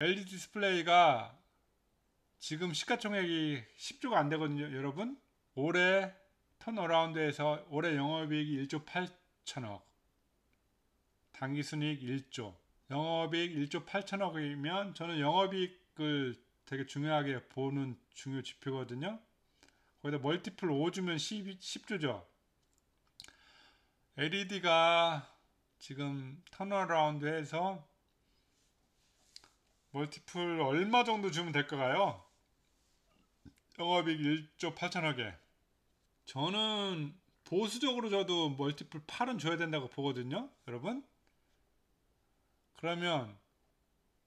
LED 디스플레이가 지금 시가총액이 10조가 안 되거든요, 여러분. 올해 턴어라운드에서 올해 영업이익이 1조 8천억, 당기순이익 1조, 영업이익 1조 8천억이면 저는 영업이익을 되게 중요하게 보는 중요 지표거든요. 거기다 멀티플 5주면 10, 10조죠. LED가 지금 턴어라운드에서 멀티플 얼마 정도 주면 될까요? 영업이익 1조 8천억에 저는 보수적으로 저도 멀티플 8은 줘야 된다고 보거든요 여러분 그러면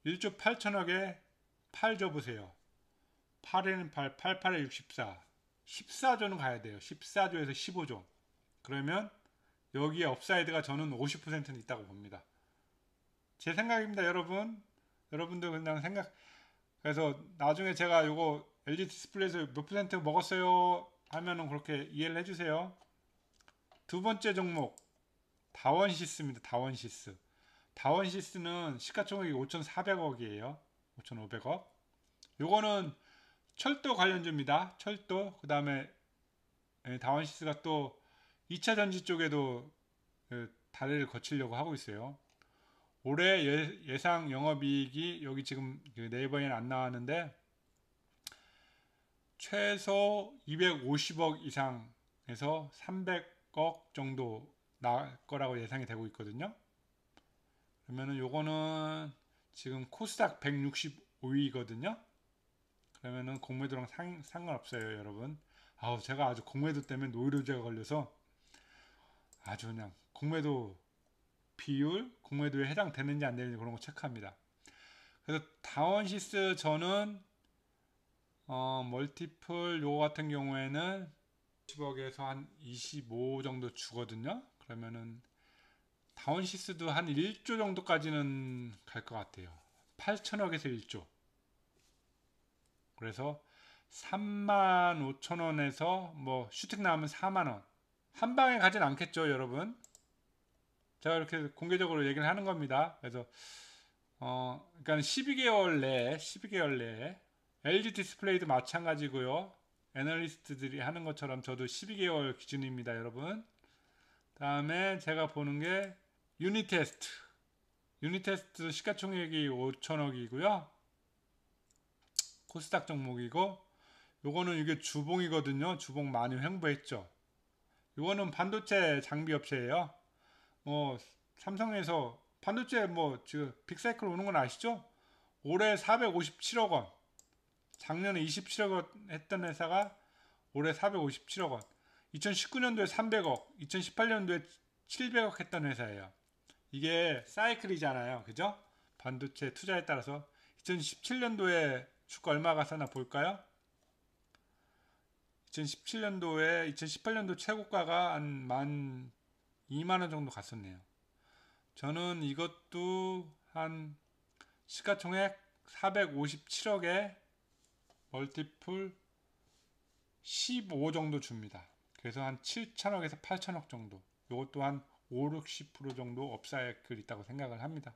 1조 8천억에 8 줘보세요 8에는 8, 88에 64 14조는 가야 돼요 14조에서 15조 그러면 여기에 업사이드가 저는 50%는 있다고 봅니다 제 생각입니다 여러분 여러분들 그냥 생각 그래서 나중에 제가 이거 LG 디스플레이에서 몇 퍼센트 먹었어요 하면은 그렇게 이해를 해주세요 두 번째 종목 다원시스입니다 다원시스 다원시스는 시가총액이 5,400억이에요 5,500억 요거는 철도 관련주입니다 철도 그 다음에 예, 다원시스가 또 2차 전지 쪽에도 그, 다리를 거치려고 하고 있어요 올해 예, 상 영업이익이 여기 지금 그 네이버에는 안 나왔는데 최소 250억 이상에서 300억 정도 나올 거라고 예상이 되고 있거든요. 그러면은 요거는 지금 코스닥 165위거든요. 그러면은 공매도랑 상, 상관없어요, 여러분. 아우 제가 아주 공매도 때문에 노이로제가 걸려서 아주 그냥 공매도 비율, 공매도에 해당되는지 안 되는지 그런 거 체크합니다. 그래서 다원시스 저는 어, 멀티플 요거 같은 경우에는 10억에서 한 25 정도 주거든요. 그러면은 다운시스도 한 1조 정도까지는 갈 것 같아요. 8천억에서 1조. 그래서 3만 5천 원에서 뭐 슈팅 나오면 4만 원. 한 방에 가진 않겠죠, 여러분. 제가 이렇게 공개적으로 얘기를 하는 겁니다. 그래서 어, 그러니까 12개월 내에 12개월 내에 LG 디스플레이도 마찬가지고요. 애널리스트들이 하는 것처럼 저도 12개월 기준입니다, 여러분. 다음에 제가 보는 게 유니 테스트. 유니 테스트 시가총액이 5천억이고요. 코스닥 종목이고 요거는 이게 주봉이거든요. 주봉 많이 횡보했죠. 요거는 반도체 장비 업체예요. 뭐 삼성에서 반도체 뭐 지금 빅사이클 오는 건 아시죠? 올해 457억 원, 작년에 27억 원 했던 회사가 올해 457억 원, 2019년도에 300억, 2018년도에 700억 했던 회사예요. 이게 사이클이잖아요. 그죠? 반도체 투자에 따라서 2017년도에 주가 얼마 가서나 볼까요? 2017년도에 2018년도 최고가가 한 2만원 정도 갔었네요. 저는 이것도 한 시가총액 457억에 멀티플 15 정도 줍니다. 그래서 한 7천억에서 8천억 정도 이것 또한 5, 60% 정도 업사이클 있다고 생각을 합니다.